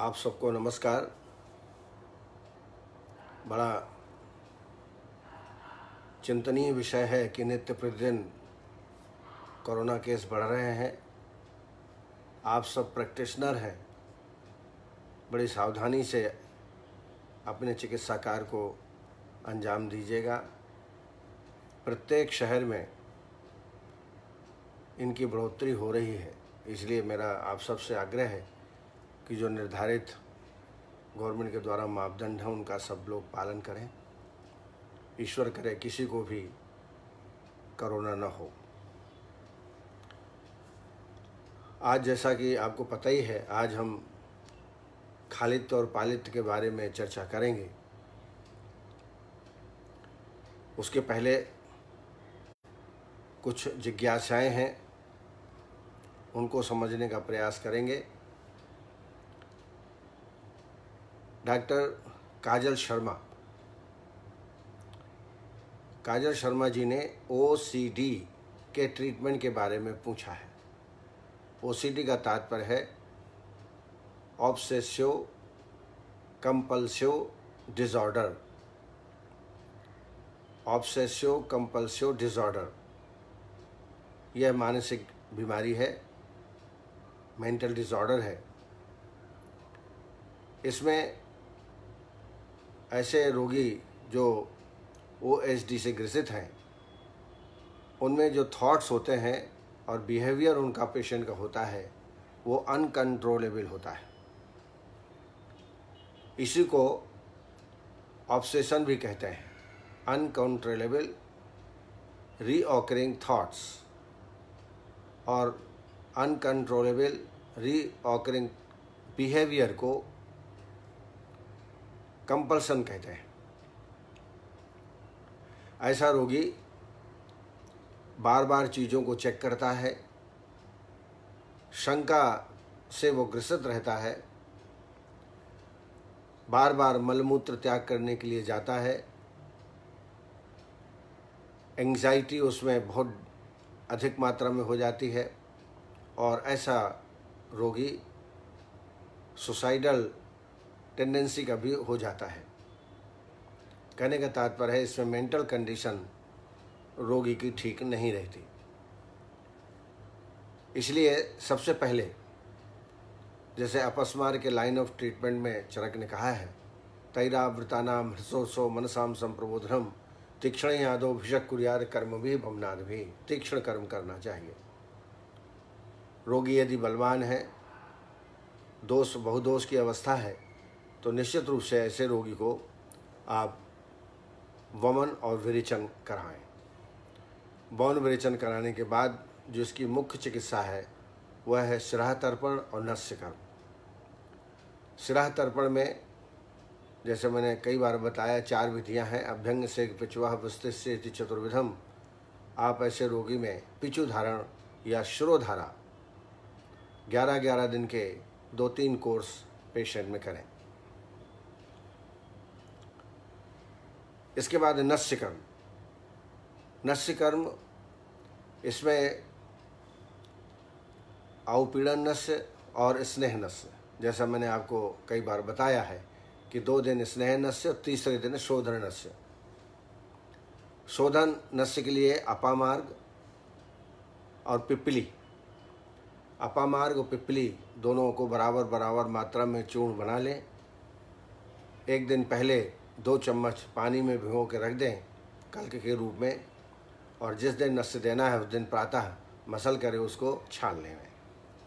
आप सबको नमस्कार बड़ा चिंतनीय विषय है कि नित्य प्रतिदिन कोरोना केस बढ़ रहे हैं आप सब प्रैक्टिशनर हैं बड़ी सावधानी से अपने चिकित्सा कार्य को अंजाम दीजिएगा प्रत्येक शहर में इनकी बढ़ोतरी हो रही है इसलिए मेरा आप सबसे आग्रह है कि जो निर्धारित गवर्नमेंट के द्वारा मापदंड हैं उनका सब लोग पालन करें ईश्वर करे किसी को भी करोना न हो आज जैसा कि आपको पता ही है आज हम खालित और पालित्य के बारे में चर्चा करेंगे उसके पहले कुछ जिज्ञासाएं हैं उनको समझने का प्रयास करेंगे डॉक्टर काजल शर्मा काजल शर्मा जी ने ओ के ट्रीटमेंट के बारे में पूछा है ओ का तात्पर्य है obsessive compulsive disorder obsessive compulsive disorder यह मानसिक बीमारी है मेंटल डिसऑर्डर है इसमें ऐसे रोगी जो ओ से ग्रसित हैं उनमें जो थॉट्स होते हैं और बिहेवियर उनका पेशेंट का होता है वो अनकंट्रोलेबल होता है इसी को ऑब्सेशन भी कहते हैं अनकंट्रोलेबल रीऑकरिंग थॉट्स और अनकंट्रोलेबल रीऑकरिंग बिहेवियर को कंपल्सन कहते हैं ऐसा रोगी बार बार चीज़ों को चेक करता है शंका से वो ग्रसित रहता है बार बार मलमूत्र त्याग करने के लिए जाता है एंग्जाइटी उसमें बहुत अधिक मात्रा में हो जाती है और ऐसा रोगी सुसाइडल टेंडेंसी का भी हो जाता है कहने का तात्पर्य है इसमें मेंटल कंडीशन रोगी की ठीक नहीं रहती इसलिए सबसे पहले जैसे अपस्मार के लाइन ऑफ ट्रीटमेंट में चरक ने कहा है तैरावृतानाम हृसोसो मनसाम संप्रबोधनम तीक्ष्ण यादव भिषक कुरियार कर्म भी भमनाद भी तीक्ष्ण कर्म करना चाहिए रोगी यदि बलवान है दोष बहुदोष की अवस्था है तो निश्चित रूप से ऐसे रोगी को आप वमन और विरेचन कराएं वमन विरेचन कराने के बाद जो इसकी मुख्य चिकित्सा है वह है सिराह तर्पण और नस्य कर्म सिराह तर्पण में जैसे मैंने कई बार बताया चार विधियां हैं अभ्यंग से पिछुआ वस्तिष्ठ से चतुर्विधम आप ऐसे रोगी में पिचु धारण या शुरोधारा ग्यारह ग्यारह दिन के दो तीन कोर्स पेशेंट में करें इसके बाद नस्य कर्म नस्य कर्म इसमें अवपीड़न नस्य और स्नेह नस्य जैसा मैंने आपको कई बार बताया है कि दो दिन स्नेह नस्य और तीसरे दिन शोधन नस्य शोधन नस्य के लिए अपामार्ग और पिपली अपामार्ग और पिपली दोनों को बराबर बराबर मात्रा में चूर्ण बना लें एक दिन पहले दो चम्मच पानी में भिगो के रख दें कल के रूप में और जिस दिन नस्य देना है उस दिन प्रातः मसल करें उसको छान लें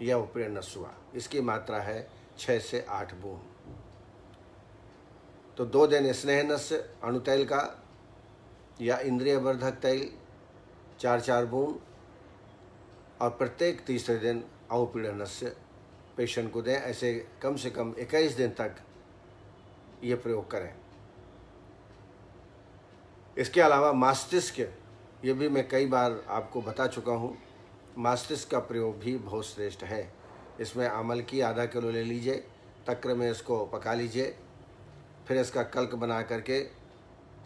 यह उपरे नस्वा इसकी मात्रा है छः से आठ बूंद तो दो दिन स्नेह नस्य अणुतैल का या इंद्रिय वर्धक तैल चार चार बूंद और प्रत्येक तीसरे दिन अवपीड़न नस्य पेशेंट को दें ऐसे कम से कम इक्कीस दिन तक ये प्रयोग करें इसके अलावा मास्तिष्क ये भी मैं कई बार आपको बता चुका हूँ मास्तिष्क का प्रयोग भी बहुत श्रेष्ठ है इसमें अमल की आधा किलो ले लीजिए तक्र में इसको पका लीजिए फिर इसका कल्क बना करके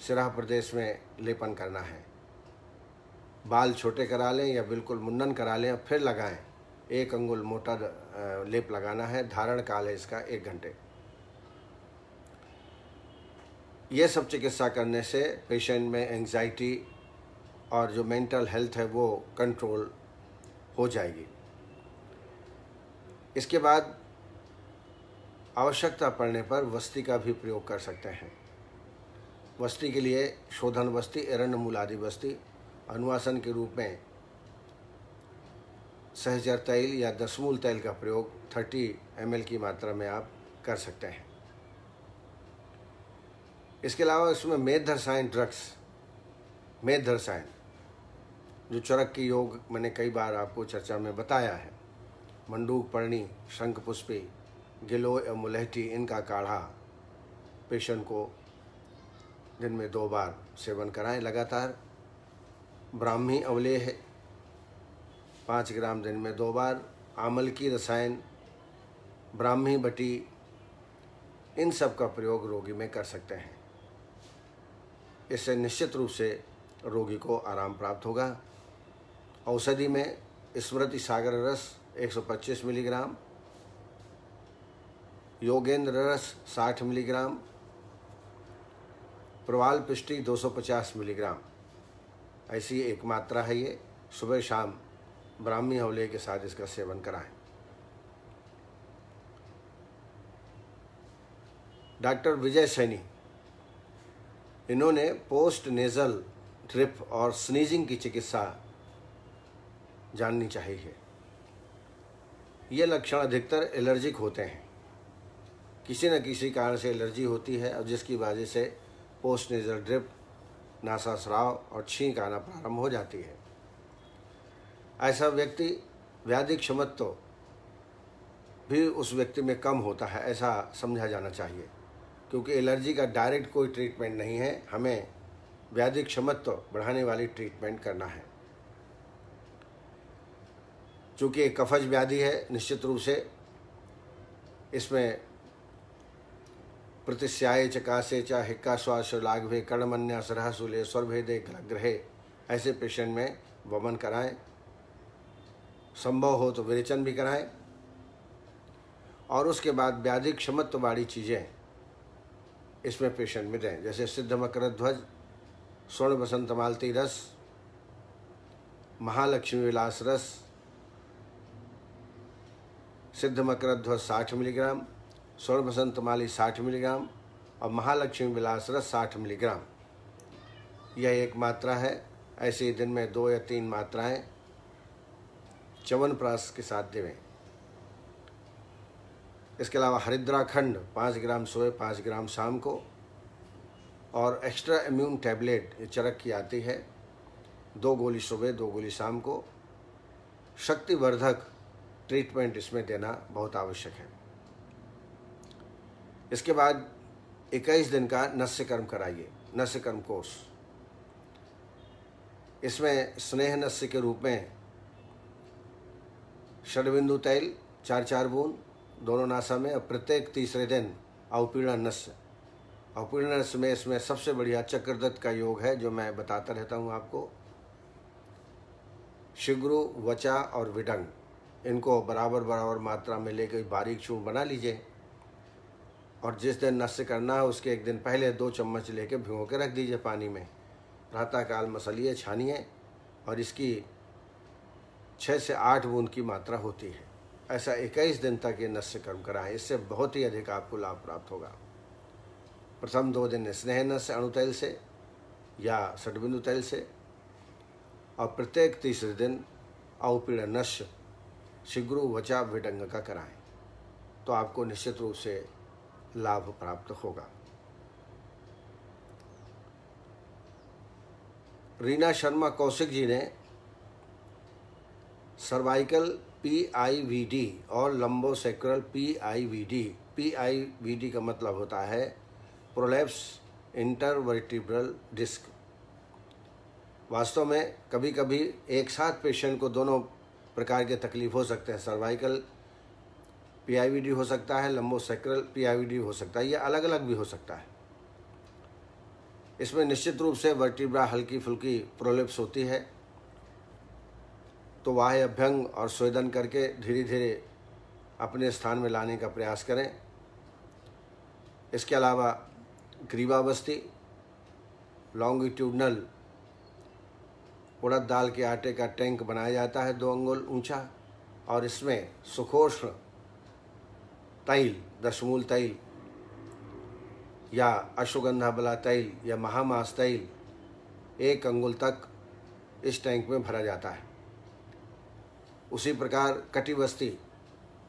सिराह प्रदेश में लेपन करना है बाल छोटे करा लें या बिल्कुल मुन्नन करा लें फिर लगाएं एक अंगुल मोटा लेप लगाना है धारण काल है इसका एक घंटे ये सब चिकित्सा करने से पेशेंट में एंजाइटी और जो मेंटल हेल्थ है वो कंट्रोल हो जाएगी इसके बाद आवश्यकता पड़ने पर वस्ती का भी प्रयोग कर सकते हैं वस्ती के लिए शोधन वस्ती मूल मूलादि वस्ती अनुवासन के रूप में सहजर तेल या दसमूल तेल का प्रयोग 30 एम की मात्रा में आप कर सकते हैं इसके अलावा इसमें मेध रसायन ड्रग्स मेध रसायन जो चरक की योग मैंने कई बार आपको चर्चा में बताया है मंडूक पर्णी शंख पुष्पी गिलो या मुलहटी इनका काढ़ा पेशेंट को दिन में दो बार सेवन कराएं लगातार ब्राह्मी अवलेह पाँच ग्राम दिन में दो बार आमल की रसायन ब्राह्मी बटी इन सब का प्रयोग रोगी में कर सकते हैं इससे निश्चित रूप से रोगी को आराम प्राप्त होगा औषधि में स्मृति सागर रस 125 मिलीग्राम योगेंद्र रस 60 मिलीग्राम प्रवाल पिष्टी 250 मिलीग्राम ऐसी एक मात्रा है ये सुबह शाम ब्राह्मी हवले के साथ इसका सेवन कराएं डॉक्टर विजय सैनी इन्होंने पोस्ट नेज़ल ड्रिप और स्नीजिंग की चिकित्सा जाननी चाहिए ये लक्षण अधिकतर एलर्जिक होते हैं किसी न किसी कारण से एलर्जी होती है और जिसकी वजह से पोस्ट नेजल ड्रिप नासा स्राव और छींक आना प्रारंभ हो जाती है ऐसा व्यक्ति व्याधिक क्षमत्व भी उस व्यक्ति में कम होता है ऐसा समझा जाना चाहिए क्योंकि एलर्जी का डायरेक्ट कोई ट्रीटमेंट नहीं है हमें व्याधिक क्षमत्व बढ़ाने वाली ट्रीटमेंट करना है चूँकि एक कफज व्याधि है निश्चित रूप से इसमें प्रतिस्याय चकासे चा हिक्का श्वास लाघवे कर्णमन्या सरहसुले स्वरभेदे ग्रहे ऐसे पेशेंट में वमन कराएं संभव हो तो विरेचन भी कराएं और उसके बाद व्याधिक क्षमत्व वाली चीज़ें इसमें पेशेंट मिलें जैसे सिद्ध मकर ध्वज स्वर्ण बसंत मालती रस महालक्ष्मी विलास रस सिद्ध मकर ध्वज साठ मिलीग्राम स्वर्ण बसंत माली साठ मिलीग्राम और महालक्ष्मी विलास रस साठ मिलीग्राम यह एक मात्रा है ऐसे ही दिन में दो या तीन मात्राएं चवन प्रास के साथ देवें इसके अलावा हरिद्रा खंड पाँच ग्राम सोए पाँच ग्राम शाम को और एक्स्ट्रा इम्यून टैबलेट चरक की आती है दो गोली सुबह दो गोली शाम को शक्तिवर्धक ट्रीटमेंट इसमें देना बहुत आवश्यक है इसके बाद 21 दिन का नस्य कर्म कराइए नस्य कर्म कोर्स इसमें स्नेह नस्य के रूप में षडबिंदु तेल चार चार बूंद दोनों नासा में प्रत्येक तीसरे दिन अवपीड़ा नस अवपीड़ा नस में इसमें सबसे बढ़िया चक्रदत्त का योग है जो मैं बताता रहता हूँ आपको शिग्रु वचा और विडंग इनको बराबर बराबर मात्रा में लेकर बारीक चूर्ण बना लीजिए और जिस दिन नस्य करना है उसके एक दिन पहले दो चम्मच लेके भिगो के रख दीजिए पानी में प्रातःकाल मसलिए छानिए और इसकी छः से आठ बूंद की मात्रा होती है ऐसा इक्कीस दिन तक ये नस्य कर्म कराएं इससे बहुत ही अधिक आपको लाभ प्राप्त होगा प्रथम दो दिन स्नेह नस्य तैल से या षडबिंदु तैल से और प्रत्येक तीसरे दिन अवपीड़ नश्य शीघ्र वचा विडंग का कराएं तो आपको निश्चित रूप से लाभ प्राप्त होगा रीना शर्मा कौशिक जी ने cervical P I V D और P P I V D I V D का मतलब होता है प्रोलेप्स इंटरवर्टिब्रल डिस्क वास्तव में कभी कभी एक साथ पेशेंट को दोनों प्रकार के तकलीफ हो सकते हैं सर्वाइकल पीआईवीडी हो सकता है लम्बोसेक्रल पीआईवीडी हो सकता है या अलग अलग भी हो सकता है इसमें निश्चित रूप से वर्टिब्रा हल्की फुल्की प्रोलिप्स होती है तो वाह अभ्यंग और स्वेदन करके धीरे धीरे अपने स्थान में लाने का प्रयास करें इसके अलावा ग्रीवावस्थी लॉन्गिट्यूडनल उड़द दाल के आटे का टैंक बनाया जाता है दो अंगुल ऊंचा और इसमें सुखोष्ण तैल दशमूल तैल या अश्वगंधा बला तैल या महामास तैल एक अंगुल तक इस टैंक में भरा जाता है उसी प्रकार कटी बस्ती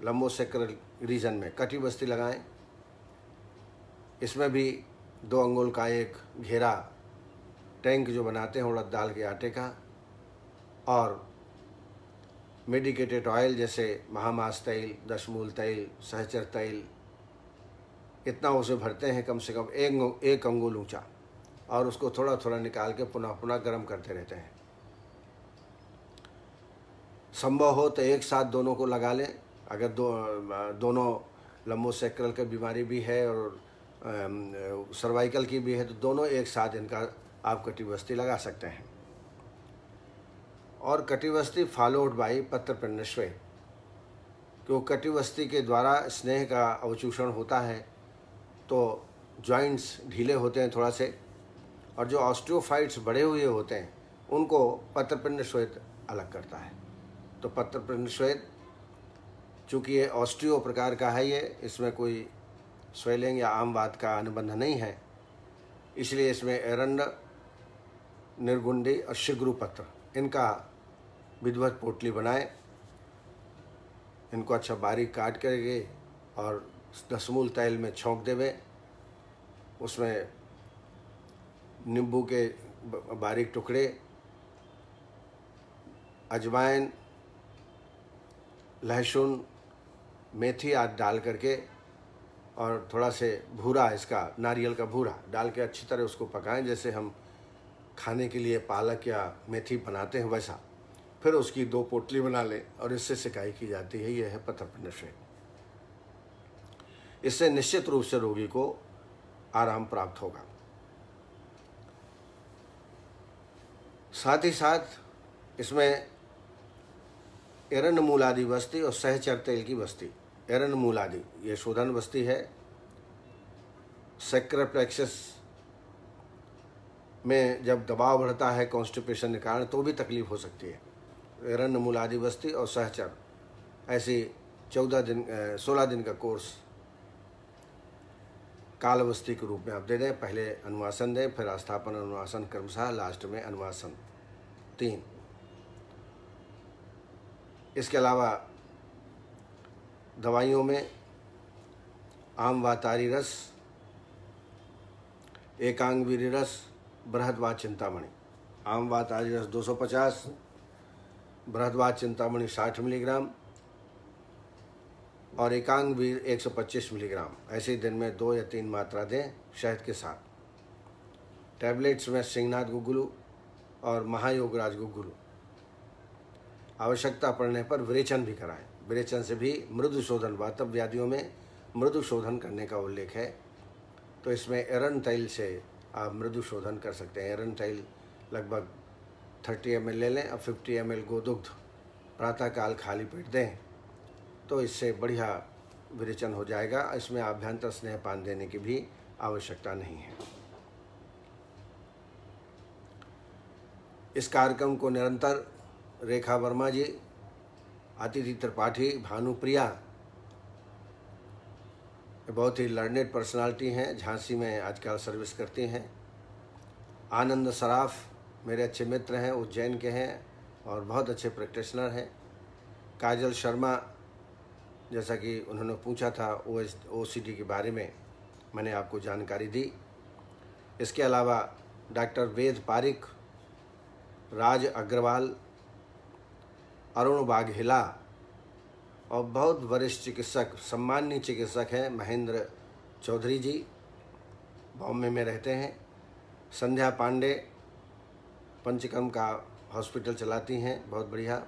लम्बो सेक्रल रीजन में कटी बस्ती लगाएं इसमें भी दो अंगुल का एक घेरा टैंक जो बनाते हैं उड़द दाल के आटे का और मेडिकेटेड ऑयल जैसे महामास तेल दशमूल तेल सहचर तेल इतना उसे भरते हैं कम से कम एक एक अंगुल ऊंचा और उसको थोड़ा थोड़ा निकाल के पुनः पुनः गर्म करते रहते हैं संभव हो तो एक साथ दोनों को लगा लें अगर दो दोनों लम्बो सेक्रल की बीमारी भी है और सर्वाइकल की भी है तो दोनों एक साथ इनका आप कटिवस्ती लगा सकते हैं और कटिवस्ती फॉलोड बाई पत्र प्रण्यश्वय क्यों कटिवस्ती के द्वारा स्नेह का अवचूषण होता है तो जॉइंट्स ढीले होते हैं थोड़ा से और जो ऑस्ट्रियोफाइट्स बड़े हुए होते हैं उनको पत्रपिंड श्वेत अलग करता है तो पत्र प्रिंट श्वेत चूँकि ये ऑस्ट्रियो प्रकार का है ये इसमें कोई स्वेलिंग या आम बात का अनुबंध नहीं है इसलिए इसमें एरंड निर्गुंडी और शिग्रु पत्र इनका विधिवत पोटली बनाए इनको अच्छा बारीक काट करके और दसमूल तेल में छोंक देवे उसमें नींबू के बारीक टुकड़े अजवाइन लहसुन मेथी आज डाल करके और थोड़ा से भूरा इसका नारियल का भूरा डाल के अच्छी तरह उसको पकाएं जैसे हम खाने के लिए पालक या मेथी बनाते हैं वैसा फिर उसकी दो पोटली बना लें और इससे सिकाई की जाती है यह है पथरपन से इससे निश्चित रूप से रोगी को आराम प्राप्त होगा साथ ही साथ इसमें एरन आदि बस्ती और सहचर तेल की बस्ती एरन मूलादि ये शोधन बस्ती है सेक्रप्लेक्सस में जब दबाव बढ़ता है कॉन्स्टिपेशन के कारण तो भी तकलीफ हो सकती है एरन मूलादि बस्ती और सहचर ऐसी चौदह दिन सोलह दिन का कोर्स कालवस्ती के रूप में आप दे दें पहले अनुवासन दें फिर आस्थापन अनुवासन क्रमशः लास्ट में अनुवासन तीन इसके अलावा दवाइयों में आम वातारी रस वीर रस बृहदवा चिंतामणि आम वातारी रस 250 बृहदवा चिंतामणि 60 मिलीग्राम और एकांगवीर 125 मिलीग्राम ऐसे दिन में दो या तीन मात्रा दें शहद के साथ टैबलेट्स में सिंहनाथ गुगुलू और महायोगराज गुगुलू आवश्यकता पड़ने पर विरेचन भी कराएं विरेचन से भी मृदु शोधन वातव व्याधियों में मृदु शोधन करने का उल्लेख है तो इसमें एरन तैल से आप मृदु शोधन कर सकते हैं एरन तैल लगभग थर्टी एम ले लें और फिफ्टी एम एल गोदुग्ध प्रातःकाल खाली पेट दें तो इससे बढ़िया विरेचन हो जाएगा इसमें आभ्यंतर स्नेह पान देने की भी आवश्यकता नहीं है इस कार्यक्रम को निरंतर रेखा वर्मा जी आतिथि त्रिपाठी भानुप्रिया बहुत ही लर्नेड पर्सनालिटी हैं झांसी में आजकल सर्विस करती हैं आनंद सराफ मेरे अच्छे मित्र हैं उज्जैन के हैं और बहुत अच्छे प्रैक्टिशनर हैं काजल शर्मा जैसा कि उन्होंने पूछा था O S O C D के बारे में मैंने आपको जानकारी दी इसके अलावा डॉक्टर वेद पारिक राज अग्रवाल अरुण बाघेला और बहुत वरिष्ठ चिकित्सक सम्माननीय चिकित्सक हैं महेंद्र चौधरी जी बॉम्बे में रहते हैं संध्या पांडे पंचकम का हॉस्पिटल चलाती हैं बहुत बढ़िया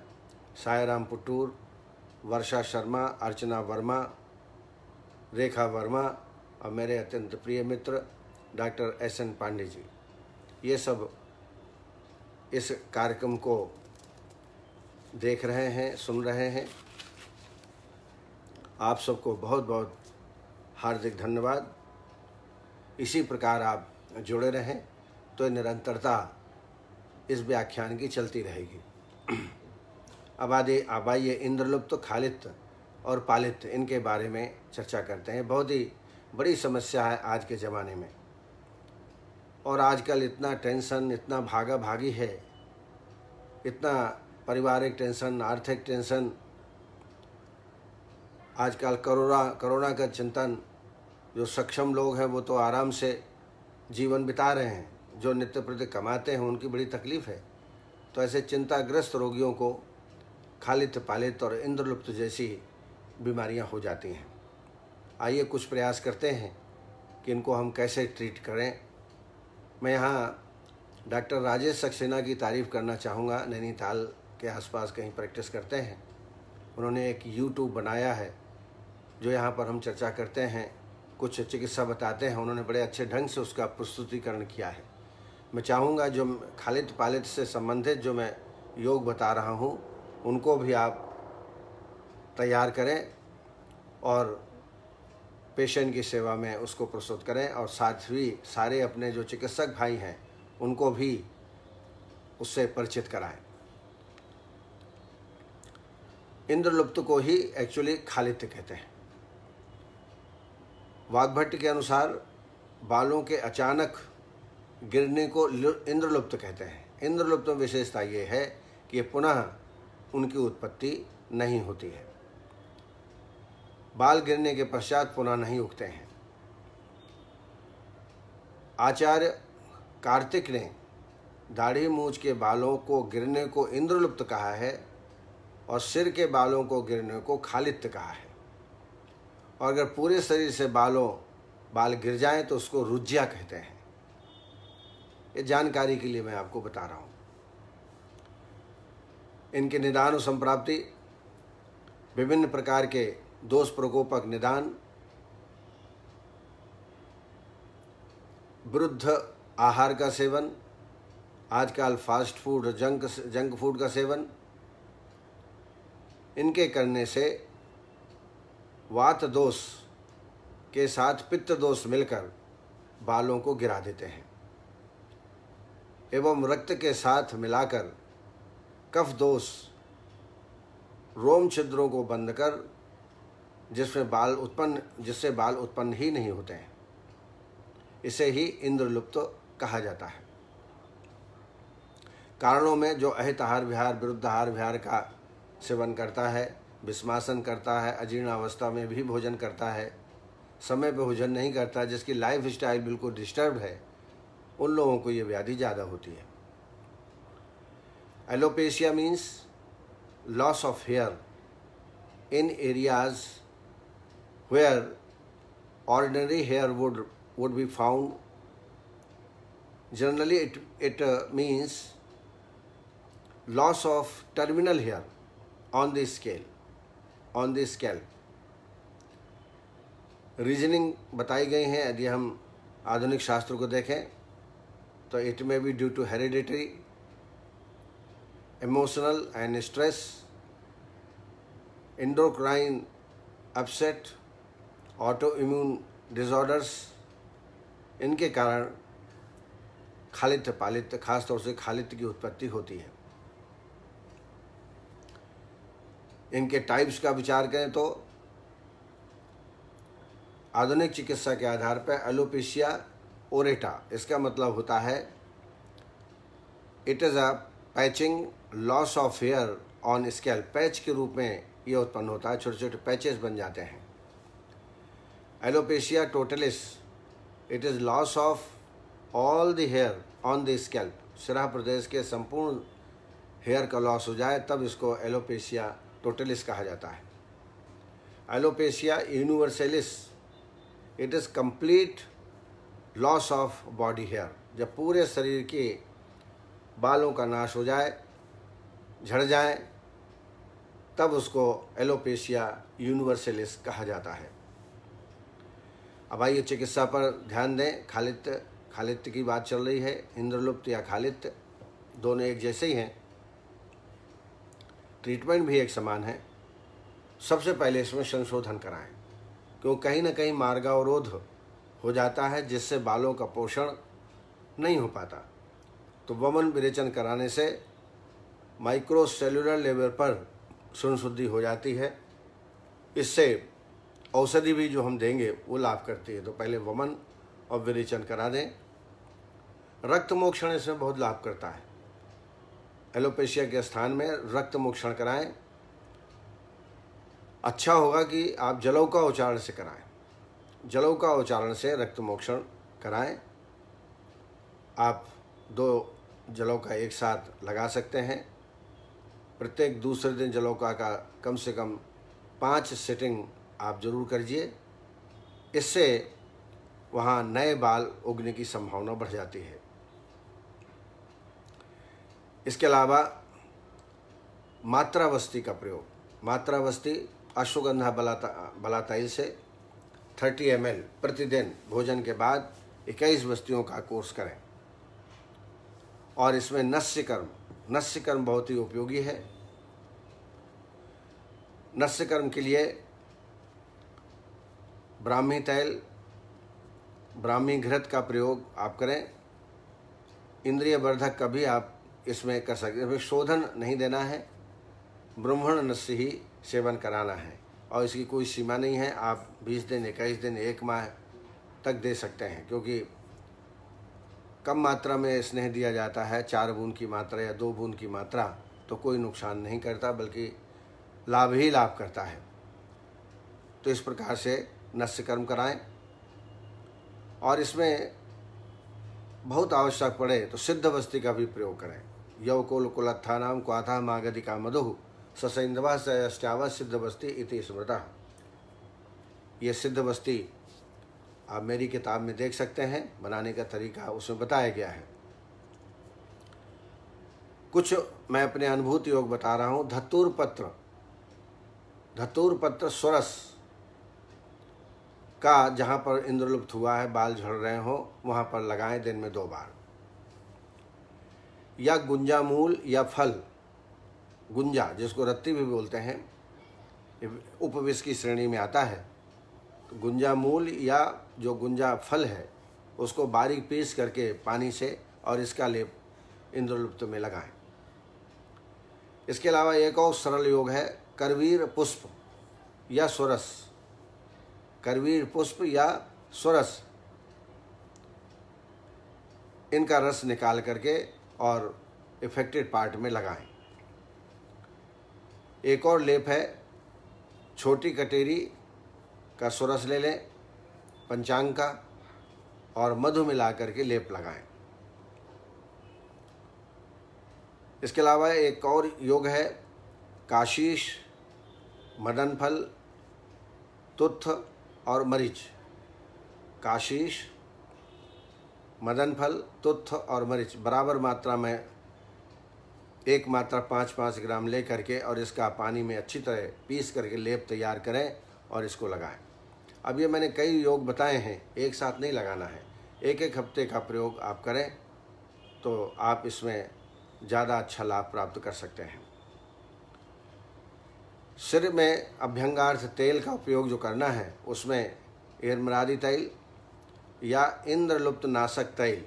सायराम पुटूर वर्षा शर्मा अर्चना वर्मा रेखा वर्मा और मेरे अत्यंत प्रिय मित्र doctor S N Pandey ji ये सब इस कार्यक्रम को देख रहे हैं सुन रहे हैं आप सबको बहुत बहुत हार्दिक धन्यवाद इसी प्रकार आप जुड़े रहें तो निरंतरता इस व्याख्यान की चलती रहेगी अब आदि अब आइए इंद्रलुप्त तो और पालित इनके बारे में चर्चा करते हैं बहुत ही बड़ी समस्या है आज के ज़माने में और आजकल इतना टेंशन इतना भागा भागी है इतना पारिवारिक टेंशन आर्थिक टेंशन आजकल करोना करोना का चिंतन जो सक्षम लोग हैं वो तो आराम से जीवन बिता रहे हैं जो नित्य प्रति कमाते हैं उनकी बड़ी तकलीफ है तो ऐसे चिंताग्रस्त रोगियों को खालित पालित और इंद्रलुप्त जैसी बीमारियां हो जाती हैं आइए कुछ प्रयास करते हैं कि इनको हम कैसे ट्रीट करें मैं यहाँ डॉक्टर राजेश सक्सेना की तारीफ़ करना चाहूँगा नैनीताल के आसपास कहीं प्रैक्टिस करते हैं उन्होंने एक यूट्यूब बनाया है जो यहाँ पर हम चर्चा करते हैं कुछ चिकित्सा बताते हैं उन्होंने बड़े अच्छे ढंग से उसका प्रस्तुतिकरण किया है मैं चाहूँगा जो खालिद पालिद से संबंधित जो मैं योग बता रहा हूँ उनको भी आप तैयार करें और पेशेंट की सेवा में उसको प्रस्तुत करें और साथ ही सारे अपने जो चिकित्सक भाई हैं उनको भी उससे परिचित कराएं इंद्रलुप्त को ही एक्चुअली खालित्य कहते हैं वाग्भट्ट के अनुसार बालों के अचानक गिरने को इंद्रलुप्त कहते हैं इंद्रलुप्त में विशेषता ये है कि पुनः उनकी उत्पत्ति नहीं होती है बाल गिरने के पश्चात पुनः नहीं उगते हैं आचार्य कार्तिक ने दाढ़ी मूछ के बालों को गिरने को इंद्रलुप्त कहा है और सिर के बालों को गिरने को खालित कहा है और अगर पूरे शरीर से बालों बाल गिर जाएं तो उसको रुज्या कहते हैं ये जानकारी के लिए मैं आपको बता रहा हूँ इनके निदान और संप्राप्ति विभिन्न प्रकार के दोष प्रकोपक निदान वृद्ध आहार का सेवन आजकल फास्ट फूड और जंक जंक फूड का सेवन इनके करने से वात दोष के साथ पित्त दोष मिलकर बालों को गिरा देते हैं एवं रक्त के साथ मिलाकर कफ दोष रोम छिद्रों को बंद कर जिसमें बाल उत्पन्न जिससे बाल उत्पन्न ही नहीं होते हैं इसे ही इंद्रलुप्त तो कहा जाता है कारणों में जो अहित आहार विहार विरुद्ध आहार विहार का सेवन करता है विस्मासन करता है अजीर्ण अवस्था में भी भोजन करता है समय पर भोजन नहीं करता जिसकी लाइफ स्टाइल बिल्कुल डिस्टर्ब है उन लोगों को ये व्याधि ज़्यादा होती है alopecia means loss of hair in areas where ordinary hair would would be found generally it it means loss of terminal hair on the scale on the scale reasoning बताई गई है यदि हम आधुनिक शास्त्र को देखें तो it may be due to hereditary emotional and stress endocrine upset autoimmune disorders इनके कारण खालित पालित खासतौर से खालित की उत्पत्ति होती है इनके टाइप्स का विचार करें तो आधुनिक चिकित्सा के आधार पर एलोपेशिया ओरेटा इसका मतलब होता है it is a patching loss of hair on scale patch के रूप में ये उत्पन्न होता है छोटे छोटे पैचेस बन जाते हैं alopecia totalis it is loss of all the hair on the scalp सिराह प्रदेश के संपूर्ण हेयर का लॉस हो जाए तब इसको एलोपेशिया टोटलिस कहा जाता है alopecia universalis it is complete loss of body hair जब पूरे शरीर के बालों का नाश हो जाए झड़ जाए तब उसको एलोपेशिया यूनिवर्सलिस कहा जाता है अब आइए चिकित्सा पर ध्यान दें खालित खालित्य की बात चल रही है इंद्रलुप्त या खालित्य दोनों एक जैसे ही हैं ट्रीटमेंट भी एक समान है सबसे पहले इसमें संशोधन कराएं क्यों कहीं ना कहीं मार्गावरोध हो जाता है जिससे बालों का पोषण नहीं हो पाता तो वमन विरेचन कराने से माइक्रो सेलुलर लेवल पर सुन शुद्धि हो जाती है इससे औषधि भी जो हम देंगे वो लाभ करती है तो पहले वमन और विरेचन करा दें रक्त मोक्षण इसमें बहुत लाभ करता है एलोपेशिया के स्थान में रक्त मोक्षण कराएं अच्छा होगा कि आप जलव का उच्चारण से कराएं जलव का उच्चारण से रक्त मोक्षण कराएं आप दो जलव का एक साथ लगा सकते हैं प्रत्येक दूसरे दिन जलौका का कम से कम पाँच सेटिंग आप जरूर करिए इससे वहाँ नए बाल उगने की संभावना बढ़ जाती है इसके अलावा मात्रावस्थी का प्रयोग मात्रावस्थी अश्वगंधा बलाता बलाताइल से 30 एम प्रतिदिन भोजन के बाद 21 वस्तियों का कोर्स करें और इसमें नस्य कर्म नस्य कर्म बहुत ही उपयोगी है नस्य कर्म के लिए ब्राह्मी तैल ब्राह्मी घृत का प्रयोग आप करें इंद्रिय वर्धक का भी आप इसमें कर सकते इसमें शोधन नहीं देना है ब्रह्मण नस्य ही सेवन कराना है और इसकी कोई सीमा नहीं है आप बीस दिन इक्कीस दिन एक माह तक दे सकते हैं क्योंकि कम मात्रा में स्नेह दिया जाता है चार बूंद की मात्रा या दो बूंद की मात्रा तो कोई नुकसान नहीं करता बल्कि लाभ ही लाभ करता है तो इस प्रकार से नस्य कर्म कराएं और इसमें बहुत आवश्यक पड़े तो सिद्ध वस्ती का भी प्रयोग करें यवकोलकुलत्थानां क्वाथामागधिका मधुः ससैन्धवः सिद्ध बस्ती इति स्मृत ये बस्ती आप मेरी किताब में देख सकते हैं बनाने का तरीका उसमें बताया गया है कुछ मैं अपने अनुभूत योग बता रहा हूँ धतूर पत्र धतूर पत्र स्वरस का जहाँ पर इंद्रलुप्त हुआ है बाल झड़ रहे हों वहाँ पर लगाएं दिन में दो बार या गुंजा मूल या फल गुंजा जिसको रत्ती भी बोलते हैं उपविष की श्रेणी में आता है तो गुंजा मूल या जो गुंजा फल है उसको बारीक पीस करके पानी से और इसका लेप इंद्रलुप्त में लगाएं इसके अलावा एक और सरल योग है करवीर पुष्प या स्वरस करवीर पुष्प या स्वरस इनका रस निकाल करके और इफेक्टेड पार्ट में लगाएं एक और लेप है छोटी कटेरी का सुरस ले लें पंचांग का और मधु मिला करके लेप लगाएं इसके अलावा एक और योग है काशीश मदन फल तुत्थ और मरीच काशीश मदन फल तुत्थ और मरीच बराबर मात्रा में एक मात्रा पाँच पाँच ग्राम ले करके और इसका पानी में अच्छी तरह पीस करके लेप तैयार करें और इसको लगाएं अब ये मैंने कई योग बताए हैं एक साथ नहीं लगाना है एक एक हफ्ते का प्रयोग आप करें तो आप इसमें ज़्यादा अच्छा लाभ प्राप्त कर सकते हैं सिर में अभ्यंगार्थ तेल का उपयोग जो करना है उसमें एरमरादी तेल या इंद्रलुप्त नाशक तैल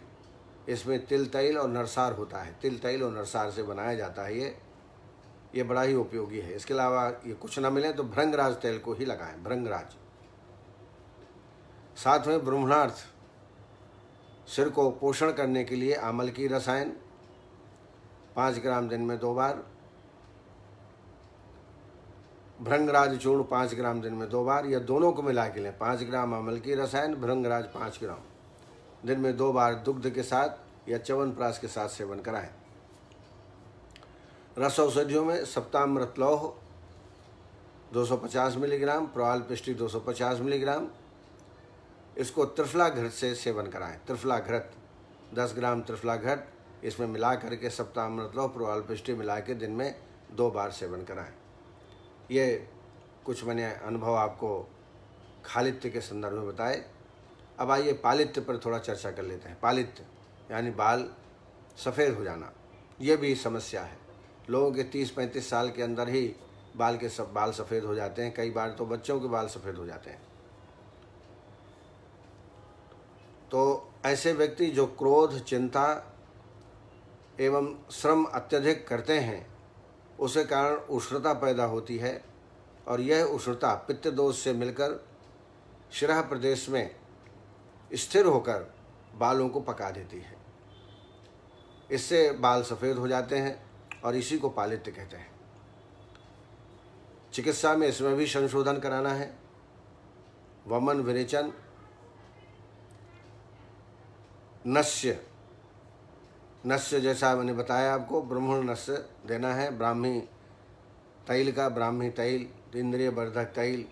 इसमें तिल तैल और नरसार होता है तिल तैल और नरसार से बनाया जाता है ये ये बड़ा ही उपयोगी है इसके अलावा ये कुछ ना मिले तो भ्रंगराज तेल को ही लगाएं भ्रंगराज साथ में ब्रह्मणार्थ सिर को पोषण करने के लिए आमल की रसायन पाँच ग्राम दिन में दो बार भ्रंगराज चूर्ण पाँच ग्राम दिन में दो बार या दोनों को मिला के लें पाँच ग्राम अमल की रसायन भ्रंगराज पाँच ग्राम दिन में दो बार दुग्ध के साथ या चवन प्रास के साथ सेवन कराएं रस औषधियों में सप्तामृत लौह 250 मिलीग्राम प्रवाल पिष्टी 250 मिलीग्राम इसको त्रिफला घृत से सेवन कराएं त्रिफला घृत 10 ग्राम त्रिफला घृत इसमें मिला करके सप्तामृत लौह प्रवाल पिष्टी मिला के दिन में दो बार सेवन कराएं ये कुछ मैंने अनुभव आपको खालित्य के संदर्भ में बताए अब आइए पालित्य पर थोड़ा चर्चा कर लेते हैं पालित्य यानी बाल सफ़ेद हो जाना ये भी समस्या है लोगों के तीस पैंतीस साल के अंदर ही बाल के सब बाल सफ़ेद हो जाते हैं कई बार तो बच्चों के बाल सफ़ेद हो जाते हैं तो ऐसे व्यक्ति जो क्रोध चिंता एवं श्रम अत्यधिक करते हैं उसके कारण उष्णता पैदा होती है और यह उष्णता पित्त दोष से मिलकर शिरा प्रदेश में स्थिर होकर बालों को पका देती है इससे बाल सफ़ेद हो जाते हैं और इसी को पालित्य कहते हैं चिकित्सा में इसमें भी संशोधन कराना है वमन विरेचन नस्य नस्य जैसा मैंने बताया आपको ब्रह्मण नस्य देना है ब्राह्मी तैल का ब्राह्मी तैल इंद्रिय वर्धक तैल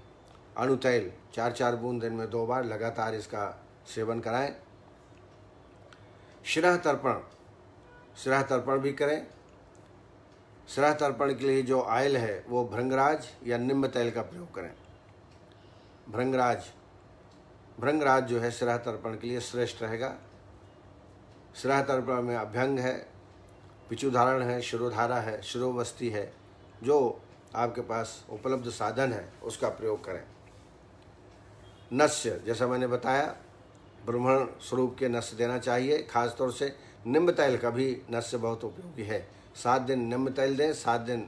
अणु तैल चार चार बूंद दिन में दो बार लगातार इसका सेवन कराएं श्रह तर्पण श्रह तर्पण भी करें श्रह तर्पण के लिए जो आयल है वो भ्रंगराज या निम्ब तैल का प्रयोग करें भ्रंगराज भ्रंगराज जो है श्रह तर्पण के लिए श्रेष्ठ रहेगा सिराह तर्पण में अभ्यंग है पिचुधारण है शिरोधारा है शिरोवस्ती है जो आपके पास उपलब्ध साधन है उसका प्रयोग करें नस्य जैसा मैंने बताया ब्रह्मण स्वरूप के नस्य देना चाहिए खासतौर से निम्ब तैल का भी नस्य बहुत उपयोगी है सात दिन निम्ब तैल दें सात दिन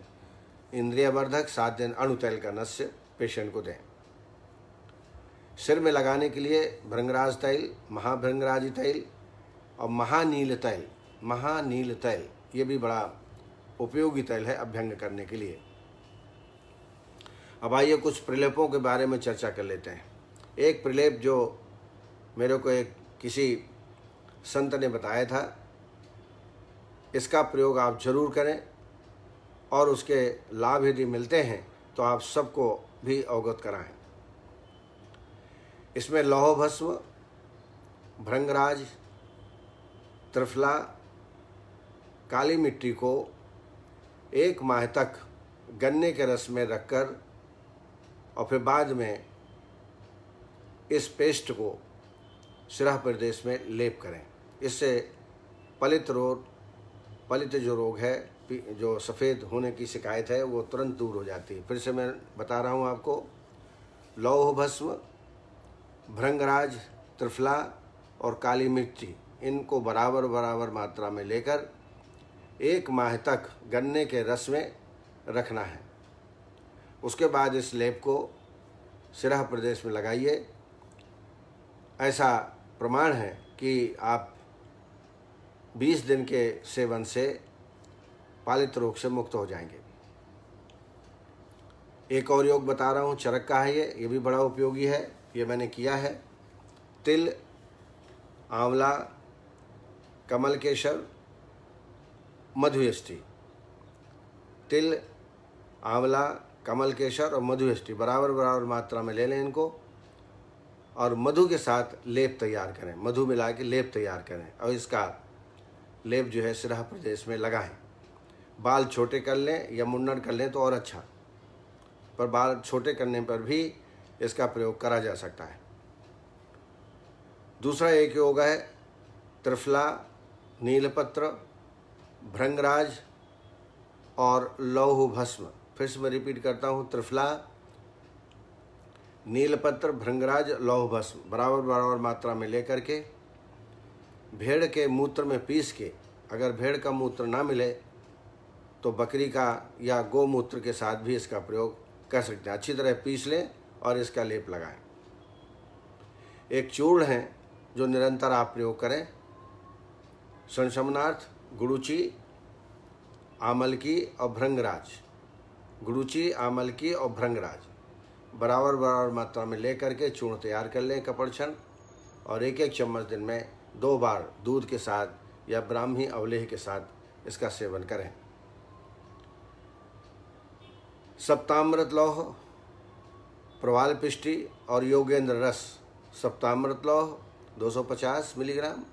इंद्रियवर्धक सात दिन अणु तैल का नस्य पेशेंट को दें सिर में लगाने के लिए भृंगराज तैल महाभृंगराजी तैल और महानील तैल महानील तैल ये भी बड़ा उपयोगी तैल है अभ्यंग करने के लिए अब आइए कुछ प्रलेपों के बारे में चर्चा कर लेते हैं एक प्रलेप जो मेरे को एक किसी संत ने बताया था इसका प्रयोग आप जरूर करें और उसके लाभ यदि मिलते हैं तो आप सबको भी अवगत कराएं इसमें लौह भस्म भ्रंगराज त्रिफला काली मिट्टी को एक माह तक गन्ने के रस में रखकर और फिर बाद में इस पेस्ट को सिरा प्रदेश में लेप करें इससे पलित रोग पलित जो रोग है जो सफ़ेद होने की शिकायत है वो तुरंत दूर हो जाती है फिर से मैं बता रहा हूँ आपको लौह भस्म भृंगराज त्रिफला और काली मिर्ची इनको बराबर बराबर मात्रा में लेकर एक माह तक गन्ने के रस में रखना है उसके बाद इस लेप को सिरह प्रदेश में लगाइए ऐसा प्रमाण है कि आप 20 दिन के सेवन से पालित रोग से मुक्त हो जाएंगे एक और योग बता रहा हूँ चरक का है ये ये भी बड़ा उपयोगी है ये मैंने किया है तिल आंवला कमल केशव मधुयष्टि तिल आंवला कमल केशव और मधुयष्टि बराबर बराबर मात्रा में ले लें इनको और मधु के साथ लेप तैयार करें मधु मिला के लेप तैयार करें और इसका लेप जो है सिरा प्रदेश में लगाएं बाल छोटे कर लें या मुंडन कर लें तो और अच्छा पर बाल छोटे करने पर भी इसका प्रयोग करा जा सकता है दूसरा एक योग है त्रिफला नीलपत्र भ्रंगराज और लौह भस्म फिर से मैं रिपीट करता हूँ त्रिफला नीलपत्र भ्रंगराज लौह भस्म बराबर बराबर मात्रा में लेकर के भेड़ के मूत्र में पीस के अगर भेड़ का मूत्र ना मिले तो बकरी का या गोमूत्र के साथ भी इसका प्रयोग कर सकते हैं अच्छी तरह पीस लें और इसका लेप लगाएं एक चूर्ण है जो निरंतर आप प्रयोग करें संशमनार्थ गुरुचि आमलकी और भ्रंगराज गुरुचि आमलकी और भ्रंगराज बराबर बराबर मात्रा में ले करके चूर्ण तैयार कर लें कपड़छन और एक एक चम्मच दिन में दो बार दूध के साथ या ब्राह्मी अवलेह के साथ इसका सेवन करें सप्तामृत लौह प्रवाल पिष्टि और योगेंद्र रस सप्तामृत लौह 250 मिलीग्राम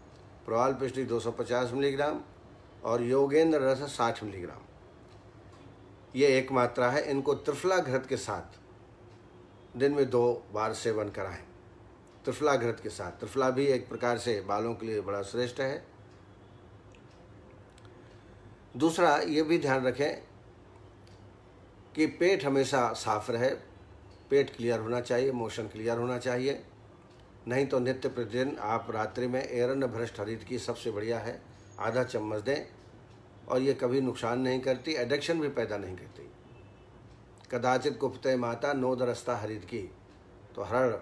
प्रवाल पिछली 250 मिलीग्राम और योगेंद्र रस 60 मिलीग्राम ये एक मात्रा है इनको त्रिफला घृत के साथ दिन में दो बार सेवन कराएं त्रिफला घृत के साथ त्रिफला भी एक प्रकार से बालों के लिए बड़ा श्रेष्ठ है दूसरा ये भी ध्यान रखें कि पेट हमेशा साफ रहे पेट क्लियर होना चाहिए मोशन क्लियर होना चाहिए नहीं तो नित्य प्रतिदिन आप रात्रि में एरन भ्रष्ट हरित की सबसे बढ़िया है आधा चम्मच दें और ये कभी नुकसान नहीं करती एडिक्शन भी पैदा नहीं करती कदाचित गुप्त माता नो दरस्ता हरित की तो हर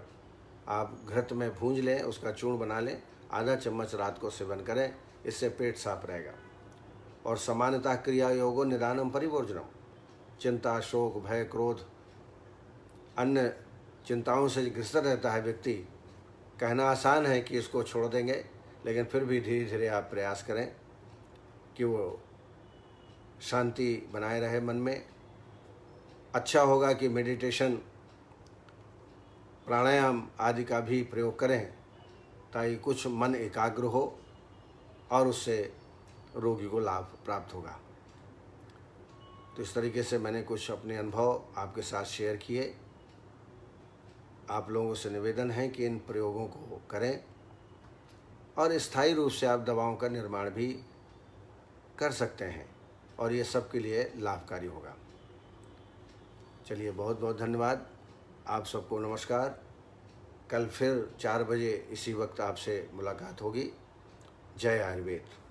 आप घृत में भूंज लें उसका चूर्ण बना लें आधा चम्मच रात को सेवन करें इससे पेट साफ रहेगा और समानता क्रिया योगो निदानम परिवर्जनम चिंता शोक भय क्रोध अन्य चिंताओं से ग्रस्त रहता है व्यक्ति कहना आसान है कि इसको छोड़ देंगे लेकिन फिर भी धीरे धीरे आप प्रयास करें कि वो शांति बनाए रहे मन में अच्छा होगा कि मेडिटेशन प्राणायाम आदि का भी प्रयोग करें ताकि कुछ मन एकाग्र हो और उससे रोगी को लाभ प्राप्त होगा तो इस तरीके से मैंने कुछ अपने अनुभव आपके साथ शेयर किए आप लोगों से निवेदन है कि इन प्रयोगों को करें और स्थायी रूप से आप दवाओं का निर्माण भी कर सकते हैं और ये सबके लिए लाभकारी होगा चलिए बहुत बहुत धन्यवाद आप सबको नमस्कार कल फिर चार बजे इसी वक्त आपसे मुलाकात होगी जय आयुर्वेद